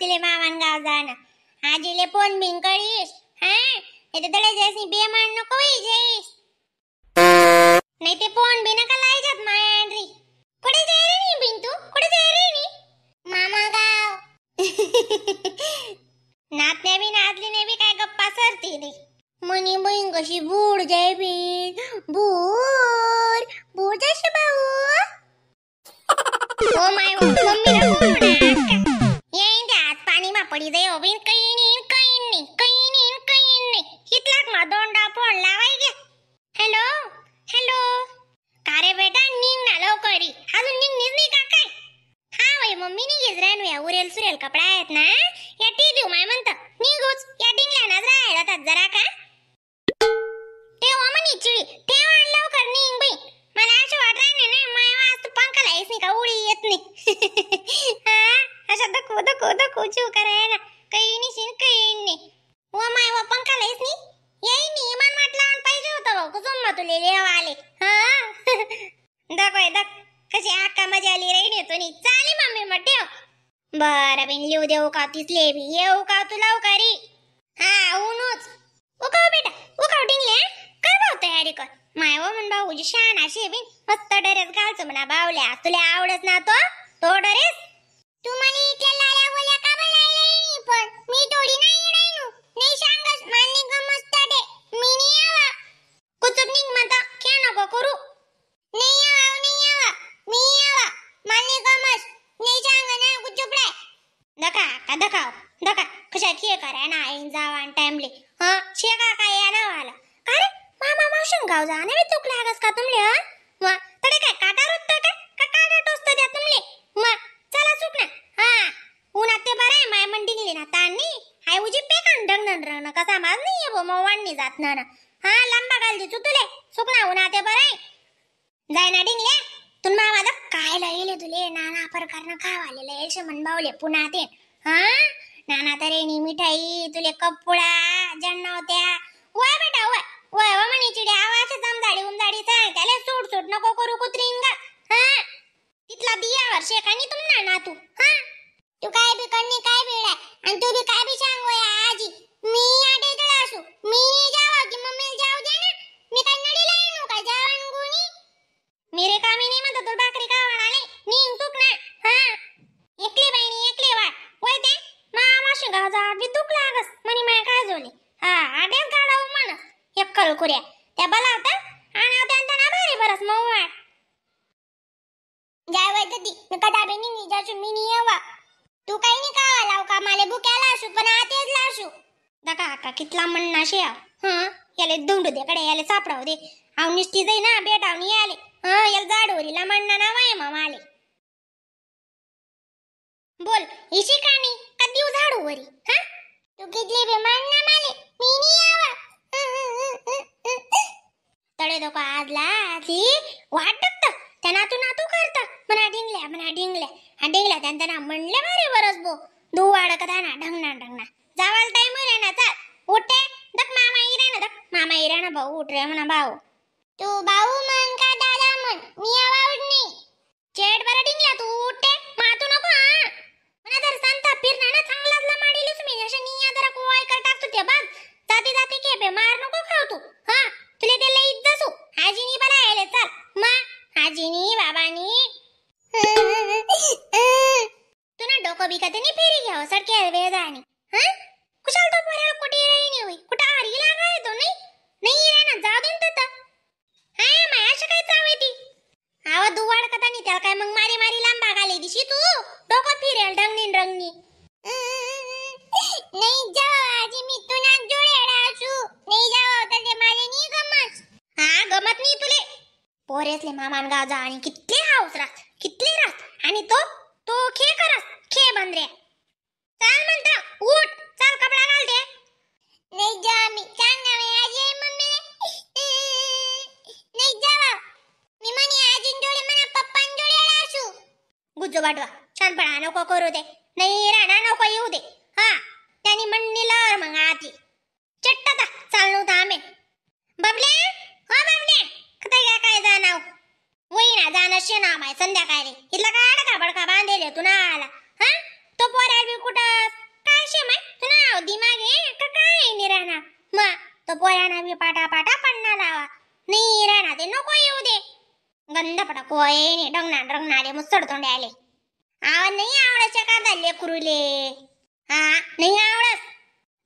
तिले मामान गाव जाणं आजीले फोन बिन करीस हा इथे दळे जैसी बे मान नको होई जाईस नाही ते फोन बी नका लायच्यात मायांड्री कुठे जाय रे नी बिन तू कुठे जाय रे नी मामा गाव नातने बी नातली ने बी काय गप्पा सरती रे मनी बहीण कशी बूड जाय बिन बूड बूड जायशी भाऊ ओ माय मम्मी માં પડી ગયો વિન કઈ ની કઈ ની કઈ ની કઈ ની કેટલાક માં पळय कशी आका मजा आली रे नेतो नी चाली मम्मी मग ठेव बरं बिन लिहू देऊ का तिसले बी येऊ का तुला का री हा ऊनच उकाव बेटा उकाव डिंगले काय भाऊ तयारी कर माय व म्हण भाऊजी शहाणा बिन फक्त डरेस घालचो म्हणा बावल्या तुला आवडत ना तो तो डरेस दखाव दखा कशाची हे करा ना जावान जावा टाइमले हा का काय या नावाला का अरे मामा मावशन गाव जा नाही तुक लागस का तुमले हा तडे काय काटा रोटतो का का काटा टोचतो द्या तुमले वा चला सुकना ना हा उन्हात ते बरं आहे माय मंडी गेली ना तानी हाय उजी पे कान डंग नन रंग कसा मार नाही आहे मग वाढणी जात ना ना हा लांबा गाल दिसू तुले सुकना उन्हात ते बरं आहे जाय ना डिंगल्या तुन मामा काय लईले तुले नाना प्रकारनं खावाले लईलशे मनबावले पुन्हा ते हा नाना तऱ्हेने मिठाई तुले कपुळा जण नव्हत्या पुऱ्या त्या बलावता आणि त्यांचा ना भारी बरस मऊवाड जाय वय ती कदा बेनी नी जाशु मी नी यावा तू काही नी का लाव का माले भुक्याला असू पण आतेच लाशू दका का कितला म्हणणं शे हं याले दोंडू दे कडे याले सापडाव दे आव निष्टी जाई ना बेटाव नी याले हं याला जाडोरीला म्हणणं ना वाय मामा आले बोल इशी काणी कधी उधाडू वरी हं तू कितली बेमान ना माले मी नी तळे धोका आदला आधी वाट टाकतं त्या नातू नातू मना म्हणा डिंगल्या म्हणा डिंगल्या हा डिंगल्या त्यानं त्यांना म्हणले मारे बरस बो दू वाडक ना ढंगना ढंगना जावाल टाईम होईल ना चल उठे दक मामा इरा ना दक मामा इरा ना भाऊ उठ रे म्हणा भाऊ तू भाऊ म्हण का दादा म्हण मी आवाज नाही चेट बरा डिंगल्या तू उठे मातू नको हा म्हणा तर सांगता फिरणार ना लय तो नाही नाही ना देन माया आवा दुवाड काय मग मारी मारी तू फिरेल रंगनी नाही मी तुना नाही जाओ तर नी गमत हा गमत नी तुले पोरेसले मामान गाजा आणि कितले हाऊस रात कितले रात आणि तो तो खे करस खे बंदऱ्या चाल म्हणतो उठ चाल कपडा घाल दे नाही जा मी सांगा मी आजी मम्मी नाही जावा मी म्हणे आजीन जोडे म्हणा पप्पान जोडे असू गुज्जो बाटवा छानपणा नको करू दे नाही राणा नको येऊ दे हा त्यांनी म्हणणी मग आजी चट्ट जा चाल आम्ही बबले हो बबले कथा घ्या काय जा नाव वही ना जाणं शेणा माय संध्याकाळी इथला काय अडका बडका बांधेल तू ना आला कुठं काय शेमा तुला दिमाग आहे का काय राहणार मग तो पोयाना मी पाटा पाटा पडणार लावा राहणार ते नको येऊ दे गंध पडा कोय डंगना डंगणाले मुसड तोंडे आले आवाज नाही आवडायचे का झाले कुरुले हा नाही आवडत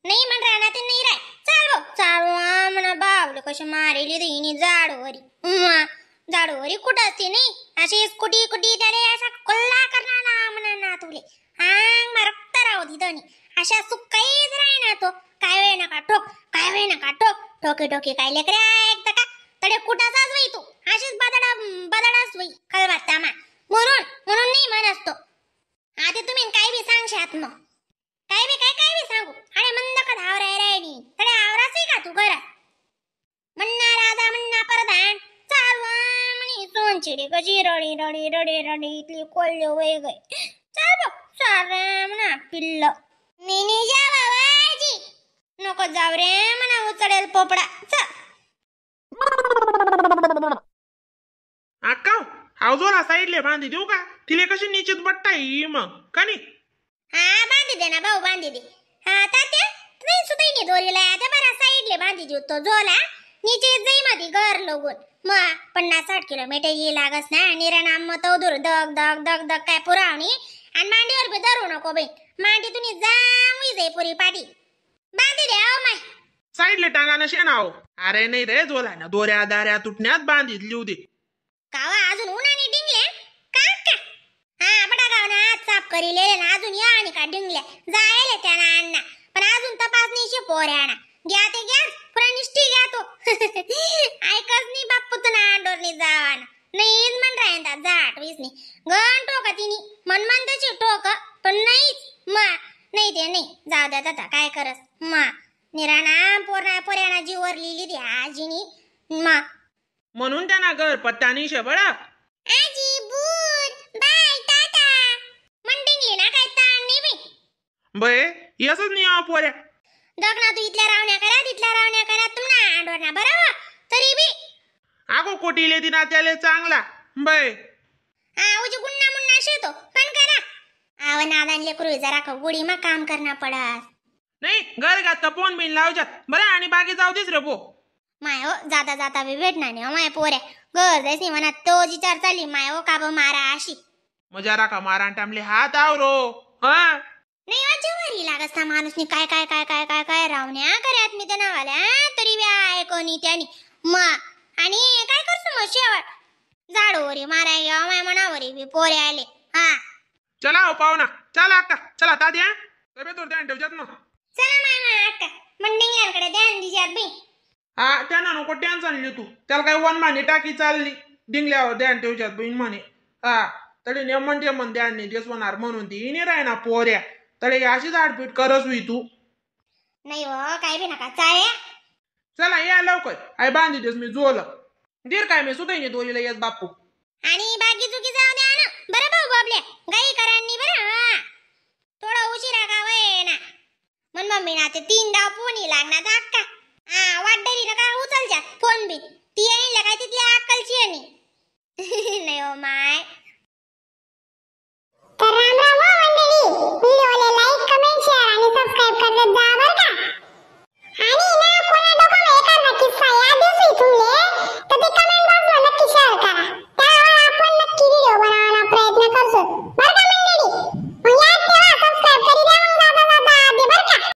नाही म्हण राहणार ते नाही राय चाल भाऊ चालू म्हणा बावले कसे मारेली तिने जाडवरी जाडवरी कुठं असते नाही अशी कुटी कुटी त्याने असा कोल्हा करणार म्हणा ना तुले आंग मार राहू तिथं नी. अशा सुकाईच ना तो काय वेळ नका ठोक काय वेळ नका ठोक ठोके ठोके काय लेकरे ऐकता का तडे कुटाचाच वही तू अशीच बदडा बदडाच वही कळवात तामा म्हणून म्हणून नाही म्हणत असतो आधी तुम्ही काय बी सांगशात मग काय बी काय काय बी सांगू अरे मंद का धाव राय रायनी तडे आवराच आहे का तू घरात मन्ना राधा मन्ना प्रधान चालवा म्हणे सोनचिडी गजी रडी रडी रडी रडी इथली कोल्हे वय गय मिनी नको उचडेल पोपडा चल अक्काव साइडले बांधी देऊ का कशी निश्चित बट्टा मग हा बांधी दे ना भाऊ बांधी दे तात्या सुद्धा बांधी तो झोला नीचे जाई मधी घर लोगून मग पन्नास साठ किलोमीटर ये लागस ना निरा मत दग दग काय आणि मांडीवर बी धरू नको बाई मांडीतून जाऊ जाई पुरी पाटी बांधी रे आओ माय साईडले टांगा नशे ना अरे नाही रे झोला ना दोऱ्या दाऱ्या तुटण्यात बांधितली दे कावा अजून उन्हाने डिंगले का का हा बडा गावना आज साफ करीले ना अजून या आणि का डिंगले जायले त्याना अण्णा पण अजून तपासणीशी पोऱ्याना ना घ्या ते घ्या पुरा निष्ठी घ्या तो ऐकच नाही बाप्पू तुला अंडोरनी जावा नाही मन म्हण रायंदा जाट वीसनी गण टोका तिने मन म्हणताची टोक पण नाहीच मा नाही ते नाही जाऊ द्या आता काय करस मा निराणा पोरणा पोऱ्याना जीवर लिहिली रे आजीनी मा म्हणून त्यांना घर पत्ता नाही शबळा आजी बूर बाय टाटा ये ना काय तान नाही बाई बय यसच नाही हा पोऱ्या दगना तू इथल्या रावण्या करा तिथल्या रावण्या करा तुम्हाला आंडोरणा बरोबर तरी बी अगो कोटीले दिना त्याले चांगला बय आवाज गुन्ना मुन्ना शेतो पण करा आव नादान लेकरू जरा का गुडी मा काम करना पडस नाही घर फोन बिन लावजात बरं आणि बाकी जाऊ दिस रे माय हो जाता जाता वे भेटणार नाही हो माय पोरे घर जैसी नाही म्हणा तो जी चार चाली माय हो काब मारा अशी मजा राखा मारा टामले हात आवरो हा नाही हो जवारी लागसता माणूसनी काय काय काय काय काय काय रावण्या करत मी त्या नावाल्या तरी बी कोणी त्यानी मा शेवट झाडोवरी माराय गेवा माय मनावरी बी पोरे आले हा चला हो पाहुणा चला अक्का चला तात्या तब्येतवर ध्यान ठेवच्यात ना चला माय माय अक्का मंडिंगल्यांकडे द्या दिशात बी हा त्यांना नको टेन्शन आणली तू त्याला काय वन माने टाकी चालली डिंगल्यावर ध्यान ठेवच्यात बहीण म्हणे हा तरी नेमन टेमन ध्यान ने देस होणार म्हणून ती इनी राही ना पोऱ्या तरी अशी झाडपीट करस होई तू नाही व हो, काय बी नका चाळ्या चला या लवकर आई बांधी देस मी जोलं दीर काय मी सुद्धा दोरीला येस बापू आणि बाकी चुकी जाऊ द्या ना बरं भाऊ आपले